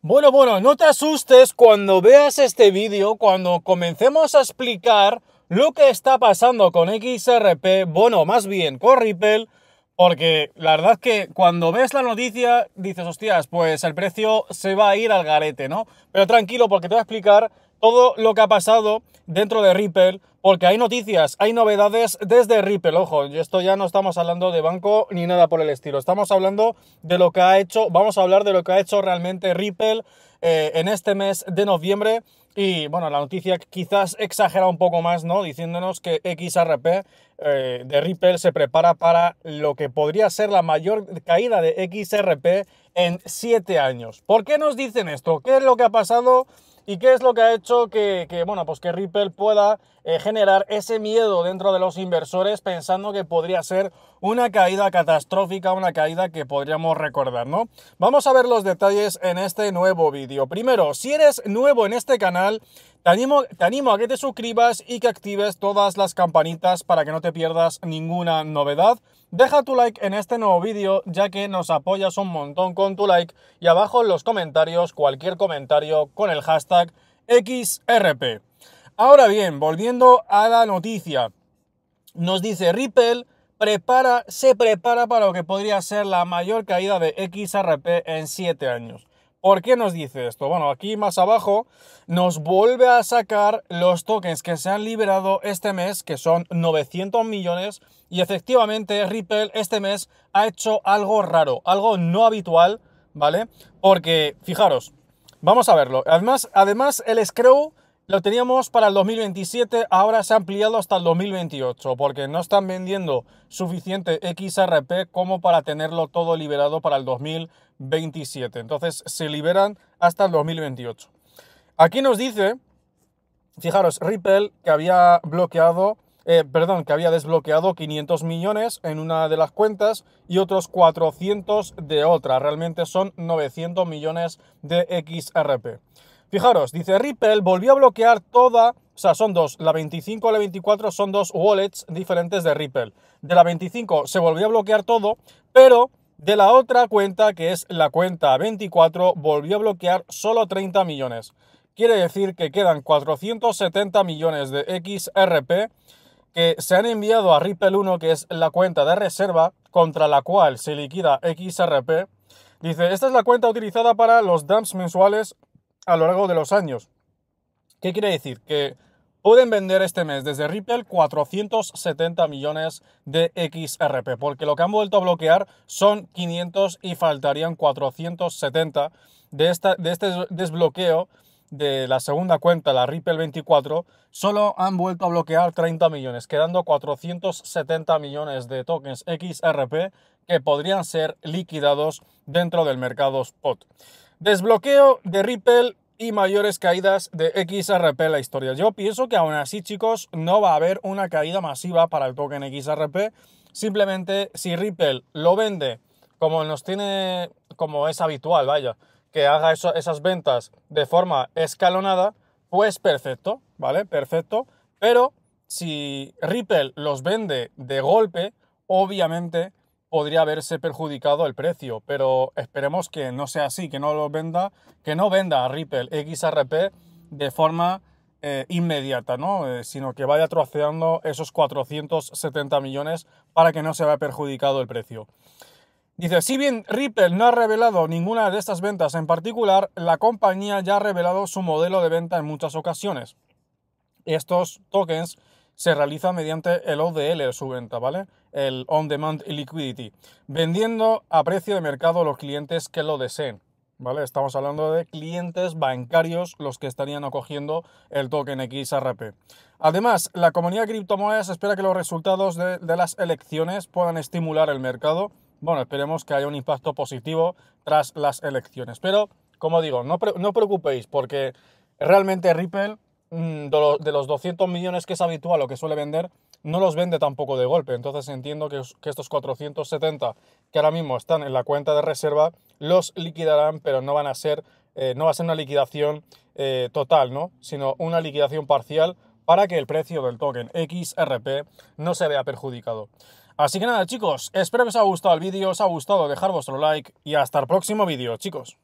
Bueno, bueno, no te asustes cuando veas este vídeo, cuando comencemos a explicar lo que está pasando con XRP, bueno, más bien con Ripple, porque la verdad que cuando ves la noticia dices, hostias, pues el precio se va a ir al garete, ¿no? Pero tranquilo, porque te voy a explicar todo lo que ha pasado dentro de Ripple, porque hay noticias, hay novedades desde Ripple. Ojo, esto ya no estamos hablando de banco ni nada por el estilo. Estamos hablando de lo que ha hecho, vamos a hablar de lo que ha hecho realmente Ripple eh, en este mes de noviembre. Y bueno, la noticia quizás exagera un poco más, ¿no? Diciéndonos que XRP eh, de Ripple se prepara para lo que podría ser la mayor caída de XRP en siete años. ¿Por qué nos dicen esto? ¿Qué es lo que ha pasado? ¿Y qué es lo que ha hecho que, bueno, pues que Ripple pueda eh, generar ese miedo dentro de los inversores pensando que podría ser una caída catastrófica, una caída que podríamos recordar, ¿no? Vamos a ver los detalles en este nuevo vídeo. Primero, si eres nuevo en este canal, te animo, a que te suscribas y que actives todas las campanitas para que no te pierdas ninguna novedad. Deja tu like en este nuevo vídeo ya que nos apoyas un montón con tu like y abajo en los comentarios cualquier comentario con el hashtag XRP. Ahora bien, volviendo a la noticia, nos dice Ripple se prepara para lo que podría ser la mayor caída de XRP en 7 años. ¿Por qué nos dice esto? Bueno, aquí más abajo nos vuelve a sacar los tokens que se han liberado este mes, que son 900 millones, y efectivamente Ripple este mes ha hecho algo raro, algo no habitual, ¿vale? Porque, fijaros, vamos a verlo. Además, además el escrow lo teníamos para el 2027, ahora se ha ampliado hasta el 2028, porque no están vendiendo suficiente XRP como para tenerlo todo liberado para el 2027. Entonces se liberan hasta el 2028. Aquí nos dice, fijaros, Ripple que había bloqueado, eh, perdón, que había desbloqueado 500 millones en una de las cuentas y otros 400 de otra. Realmente son 900 millones de XRP. Fijaros, dice Ripple volvió a bloquear toda, o sea, son dos, la 25 y la 24 son dos wallets diferentes de Ripple. De la 25 se volvió a bloquear todo, pero de la otra cuenta, que es la cuenta 24, volvió a bloquear solo 30 millones. Quiere decir que quedan 470 millones de XRP que se han enviado a Ripple 1, que es la cuenta de reserva contra la cual se liquida XRP. Dice, esta es la cuenta utilizada para los dumps mensuales a lo largo de los años. ¿Qué quiere decir? Que pueden vender este mes desde Ripple 470 millones de XRP, porque lo que han vuelto a bloquear son 500 y faltarían 470 de, esta, de este desbloqueo de la segunda cuenta, la Ripple 24, solo han vuelto a bloquear 30 millones, quedando 470 millones de tokens XRP que podrían ser liquidados dentro del mercado spot. Desbloqueo de Ripple y mayores caídas de XRP en la historia. Yo pienso que aún así, chicos, no va a haber una caída masiva para el token XRP. Simplemente si Ripple lo vende como nos tiene, como es habitual, vaya, que haga esas ventas de forma escalonada, pues perfecto, ¿vale? Perfecto. Pero si Ripple los vende de golpe, obviamente podría haberse perjudicado el precio, pero esperemos que no sea así, que no lo venda, que no venda a Ripple XRP de forma eh, inmediata, eh, sino que vaya troceando esos 470 millones para que no se vea perjudicado el precio. Dice, si bien Ripple no ha revelado ninguna de estas ventas en particular, la compañía ya ha revelado su modelo de venta en muchas ocasiones. Estos tokens se realiza mediante el ODL su venta, ¿vale? El On Demand Liquidity, vendiendo a precio de mercado a los clientes que lo deseen. ¿Vale? Estamos hablando de clientes bancarios los que estarían acogiendo el token XRP. Además, la comunidad de criptomonedas espera que los resultados de, las elecciones puedan estimular el mercado. Bueno, esperemos que haya un impacto positivo tras las elecciones. Pero, como digo, no, no preocupéis porque realmente Ripple Mm, de los 200 millones que es habitual o que suele vender, no los vende tampoco de golpe. Entonces entiendo que, estos 470 que ahora mismo están en la cuenta de reserva los liquidarán, pero no van a ser, eh, no va a ser una liquidación eh, total, ¿no? Sino una liquidación parcial para que el precio del token XRP no se vea perjudicado. Así que nada, chicos, espero que os haya gustado el vídeo, os ha gustado dejar vuestro like y hasta el próximo vídeo, chicos.